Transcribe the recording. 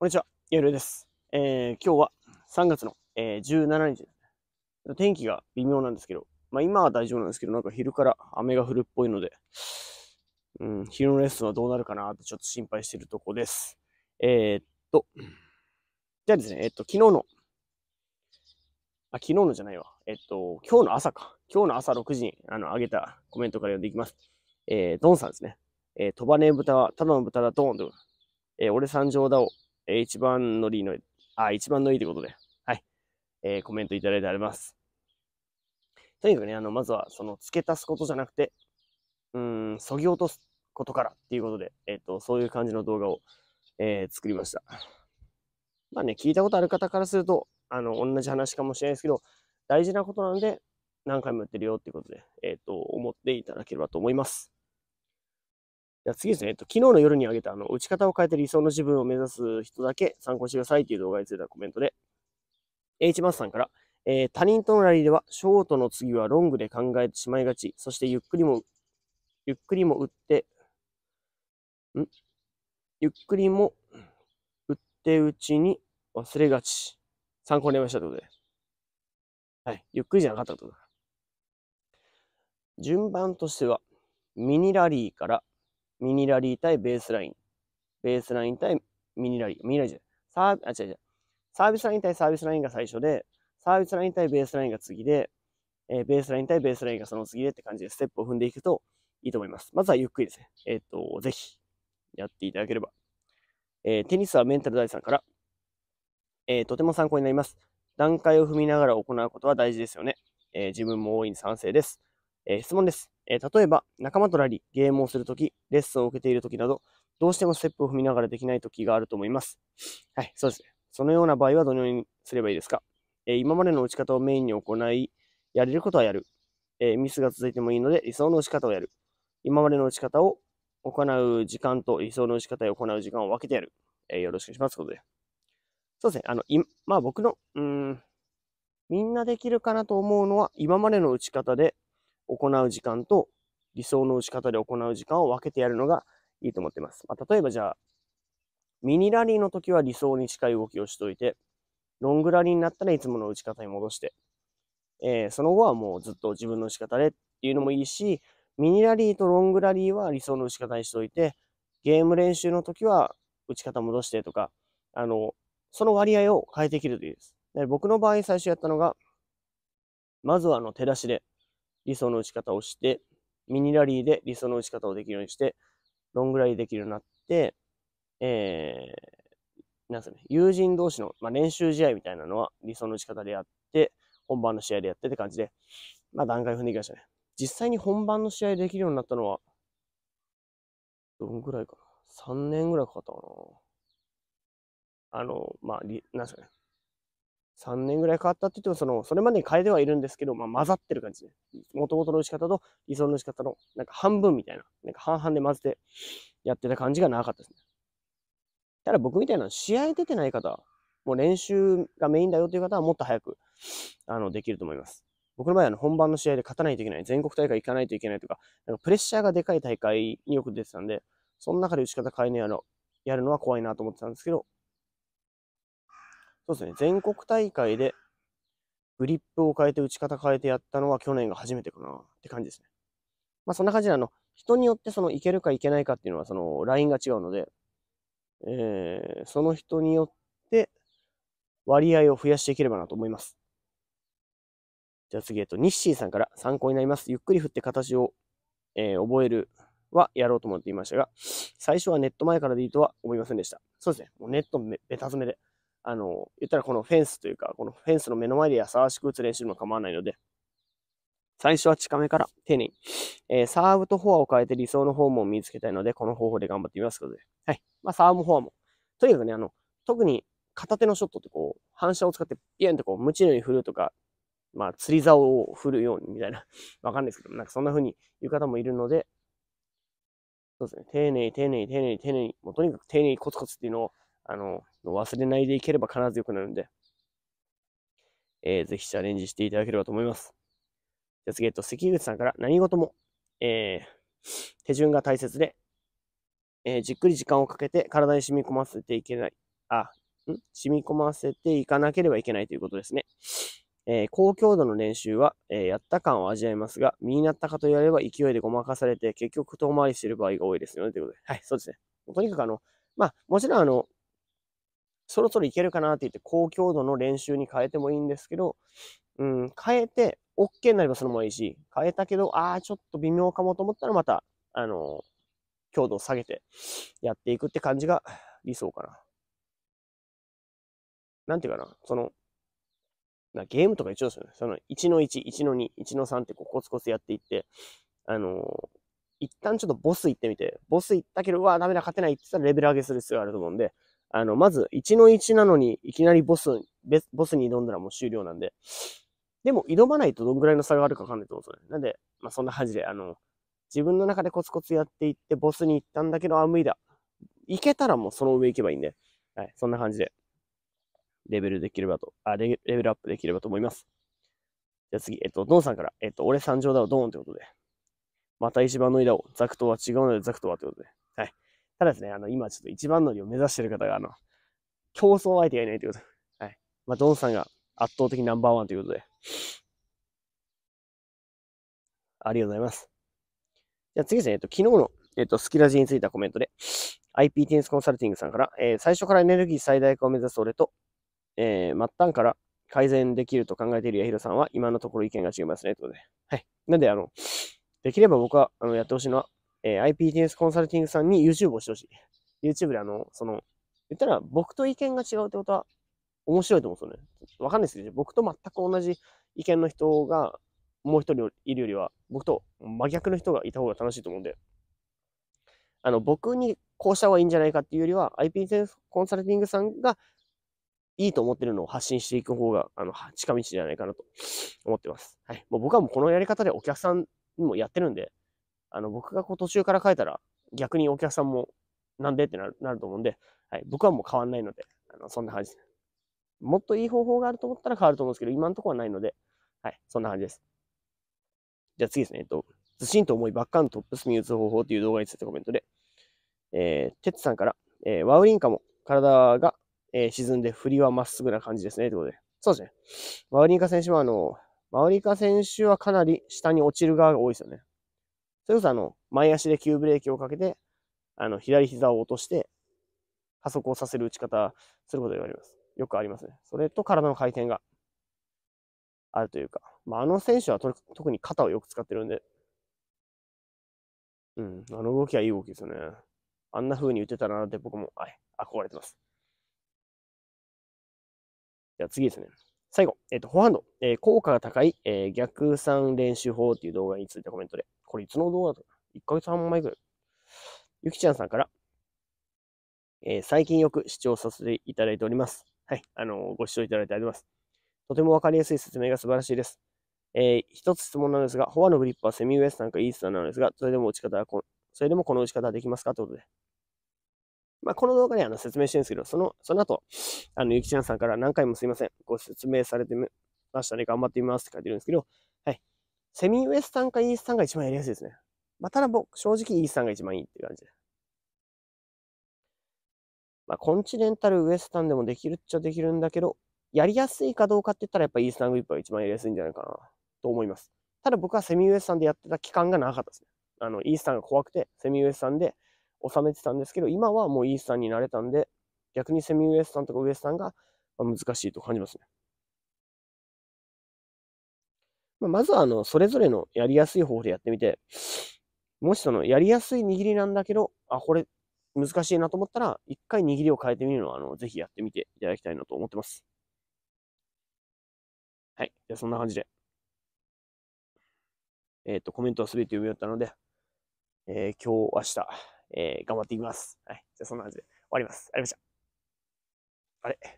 こんにちは、ゆるです。えー、今日は3月の、えー、17日ですね。天気が微妙なんですけど、まあ今は大丈夫なんですけど、なんか昼から雨が降るっぽいので、うん、昼のレッスンはどうなるかなってちょっと心配してるとこです。えー、っと、じゃあですね、えっと、昨日の、あ、昨日のじゃないわ。えっと、今日の朝か。今日の朝6時に、あの、上げたコメントから読んでいきます。えー、ドンさんですね。えー、飛ばねえ豚は、ただの豚だ、ドンと。えー、俺参上だを、えー、一番乗りの、あ、一番乗りということで、はい、えー、コメントいただいてあります。とにかくね、あの、まずは、その、付け足すことじゃなくて、うん、そぎ落とすことからっていうことで、えっ、と、そういう感じの動画を、えー、作りました。まあね、聞いたことある方からすると、あの、同じ話かもしれないですけど、大事なことなんで、何回も言ってるよっていうことで、えっ、と、思っていただければと思います。じゃ次ですね、えっと、昨日の夜にあげたあの打ち方を変えて理想の自分を目指す人だけ参考してくださいという動画についてはコメントで、H マスさんから、えー、他人とのラリーではショートの次はロングで考えてしまいがち、そしてゆっくりも、ゆっくりも打って、んゆっくりも打ってうちに忘れがち。参考になりましたということで。はい。ゆっくりじゃなかったこと順番としては、ミニラリーからミニラリー対ベースライン。ベースライン対ミニラリー。ミニラリーじゃない。サーあ、違う違う。サービスライン対サービスラインが最初で、サービスライン対ベースラインが次で、えー、ベースライン対ベースラインがその次でって感じでステップを踏んでいくといいと思います。まずはゆっくりですね。えっ、ー、と、ぜひやっていただければ。えー、テニスはメンタル第3から、えとても参考になります。段階を踏みながら行うことは大事ですよね。え自分も大いに賛成です。え質問です。え例えば、仲間とラリー、ゲームをするとき、レッスンを受けているときなど、どうしてもステップを踏みながらできないときがあると思います。はい、そうですね。そのような場合はどのようにすればいいですか、えー、今までの打ち方をメインに行い、やれることはやる。えー、ミスが続いてもいいので、理想の打ち方をやる。今までの打ち方を行う時間と理想の打ち方を行う時間を分けてやる。えー、よろしくお願いします。ことで。そうですね。あの、い、まあ僕の、うん、みんなできるかなと思うのは、今までの打ち方で行う時間と理想の打ち方で行う時間を分けてやるのがいいと思ってます。まあ、例えばじゃあ、ミニラリーの時は理想に近い動きをしといて、ロングラリーになったらいつもの打ち方に戻して、えー、その後はもうずっと自分の打ち方でっていうのもいいし、ミニラリーとロングラリーは理想の打ち方にしといて、ゲーム練習の時は打ち方戻してとか、あの、その割合を変えていけるといいです。で僕の場合最初やったのが、まずはあの手出しで、理想の打ち方をして、ミニラリーで理想の打ち方をできるようにして、ロングラリーできるようになって、えー、なんすかね、友人同士の、まあ、練習試合みたいなのは理想の打ち方でやって、本番の試合でやってって感じで、まあ段階踏んでいきましたね。実際に本番の試合できるようになったのは、どんぐらいかな。3年ぐらいかかったかな。あの、まあ、なんすかね。3年ぐらい変わったって言っても、その、それまでに変えてはいるんですけど、まあ、混ざってる感じで元々の打ち方と理想の打ち方の、なんか半分みたいな、なんか半々で混ぜてやってた感じがなかったですね。ただ僕みたいな試合出てない方、もう練習がメインだよという方はもっと早く、あの、できると思います。僕の場合は本番の試合で勝たないといけない、全国大会行かないといけないとか、なんかプレッシャーがでかい大会によく出てたんで、その中で打ち方変えねやろ、やるのは怖いなと思ってたんですけど、そうですね、全国大会でグリップを変えて打ち方変えてやったのは去年が初めてかなって感じですね。まあそんな感じであの、人によってそのいけるかいけないかっていうのはそのラインが違うので、えー、その人によって割合を増やしていければなと思います。じゃあ次、えっと、ニッシーさんから参考になります。ゆっくり振って形を、えー、覚えるはやろうと思っていましたが、最初はネット前からでいいとは思いませんでした。そうですね。もうネットベタ詰めで。あの、言ったらこのフェンスというか、このフェンスの目の前で優しく打つ練習も構わないので、最初は近めから丁寧に、えー、サーブとフォアを変えて理想のフォームを見つけたいので、この方法で頑張ってみますので、はい。まあ、サーブもフォアも。とにかくね、あの、特に片手のショットってこう、反射を使ってピュンとこう、無知のように振るとか、まあ、釣り竿を振るようにみたいな、わかんないですけど、なんかそんな風に言う方もいるので、そうですね、丁寧に丁寧に丁寧に丁寧に、もうとにかく丁寧にコツコツっていうのを、あの、忘れないでいければ必ず良くなるんで、えー、ぜひチャレンジしていただければと思います。じゃあ次、えっと、関口さんから何事も、えー、手順が大切で、えー、じっくり時間をかけて体に染み込ませていけない、あ、ん染み込ませていかなければいけないということですね。えー、高強度の練習は、えー、やった感を味わえますが、身になったかと言われれば勢いでごまかされて、結局遠回りしている場合が多いですよね、ということで。はい、そうですね。とにかくあの、まあ、もちろんあの、そろそろいけるかなって言って、高強度の練習に変えてもいいんですけど、うん、変えて、OK になればそのままいいし、変えたけど、ああ、ちょっと微妙かもと思ったらまた、あの、強度を下げてやっていくって感じが理想かな。なんていうかな、その、なゲームとか一応ですよね。その1の1、1の2、1の3ってこうコツコツやっていって、あのー、一旦ちょっとボス行ってみて、ボス行ったけど、うわ、ダメだ、勝てないって言ったらレベル上げする必要があると思うんで、あの、まず1の1なのに、いきなりボス、ボスに挑んだらもう終了なんで、でも挑まないとどんぐらいの差があるかわかんないと思うんですよね。なんで、まあそんな感じで、あの、自分の中でコツコツやっていって、ボスに行ったんだけど、あ、無理だ。行けたらもうその上行けばいいんで、はい、そんな感じで、レベルできればと、あ、レベルアップできればと思います。じゃあ次、えっと、ドンさんから、えっと、俺参上だわ、ドーンってことで、また一番のいだを、ザクとは違うのでザクとはということで、はい。ただですね、あの、今ちょっと一番乗りを目指してる方が、あの、競争相手がいないということ。はい。まあ、ドンさんが圧倒的ナンバーワンということで。ありがとうございます。じゃあ次ですね、えっと、昨日の、えっと、スキラジについたコメントで、IP テニスコンサルティングさんから、えー、最初からエネルギー最大化を目指す俺と、えー、末端から改善できると考えているヒロさんは、今のところ意見が違いますね、ということで。はい。なんで、あの、できれば僕は、あの、やってほしいのは、えー、IPTS コンサルティングさんに YouTube をしてほしい。YouTube であの、その、言ったら僕と意見が違うってことは面白いと思うんですよね。わかんないですけど、僕と全く同じ意見の人がもう一人いるよりは、僕と真逆の人がいた方が楽しいと思うんで、あの、僕にこうした方がいいんじゃないかっていうよりは、IPTS コンサルティングさんがいいと思ってるのを発信していく方が、あの、近道じゃないかなと思ってます。はい。もう僕はもうこのやり方でお客さんにもやってるんで、あの、僕がこう途中から書いたら、逆にお客さんも、なんでってなるなると思うんで、はい、僕はもう変わんないので、あのそんな感じです。もっといい方法があると思ったら変わると思うんですけど、今のところはないので、はい、そんな感じです。じゃあ次ですね、えっと、ずしんと思いばっかのトップスに打つ方法という動画についてコメントで、えー、てつさんから、えー、ワウリンカも体が、えー、沈んで振りはまっすぐな感じですね、ということで。そうですね。ワウリンカ選手はあの、ワウリンカ選手はかなり下に落ちる側が多いですよね。それこそあの、前足で急ブレーキをかけて、あの、左膝を落として、加速をさせる打ち方、すること言われます。よくありますね。それと体の回転があるというか、まあ、あの選手は特に肩をよく使ってるんで、うん、あの動きはいい動きですよね。あんな風に打てたらなって僕も、はい、憧れてます。じゃあ次ですね。最後、えっ、ー、と、フォアハンド、えー、効果が高い、えー、逆算練習法っていう動画についてコメントでこれいつの動画だ ?1 ヶ月半前ぐらい。ゆきちゃんさんから、えー、最近よく視聴させていただいております。はい、あのー、ご視聴いただいてあります。とてもわかりやすい説明が素晴らしいです。えー、一つ質問なんですが、フォアのグリップはセミウエスタンかイースタンなのですが、それでも打ち方はこ、それでもこの打ち方はできますかということで。まあ、この動画であの説明してるんですけど、その、その後、あの、ゆきちゃんさんから何回もすいません。ご説明されてましたね。頑張ってみますって書いてるんですけど、はい。セミウエスタンかイースタンが一番やりやすいですね。まあ、ただ僕、正直イースタンが一番いいっていう感じで。まあ、コンチネンタルウエスタンでもできるっちゃできるんだけど、やりやすいかどうかって言ったらやっぱイースタングリップが一番やりやすいんじゃないかなと思います。ただ僕はセミウエスタンでやってた期間が長かったですね。あの、イースタンが怖くて、セミウエスタンで収めてたんですけど、今はもうイースタンになれたんで、逆にセミウエスタンとかウエスタンが難しいと感じますね。ままずは、あの、それぞれのやりやすい方法でやってみて、もしその、やりやすい握りなんだけど、あ、これ、難しいなと思ったら、一回握りを変えてみるのは、あの、ぜひやってみていただきたいなと思ってます。はい。じゃあ、そんな感じで。えっ、ー、と、コメントはべて読み終わったので、えー、今日、明日、えー、頑張っていきます。はい。じゃあ、そんな感じで終わります。ありがとうございました。あれ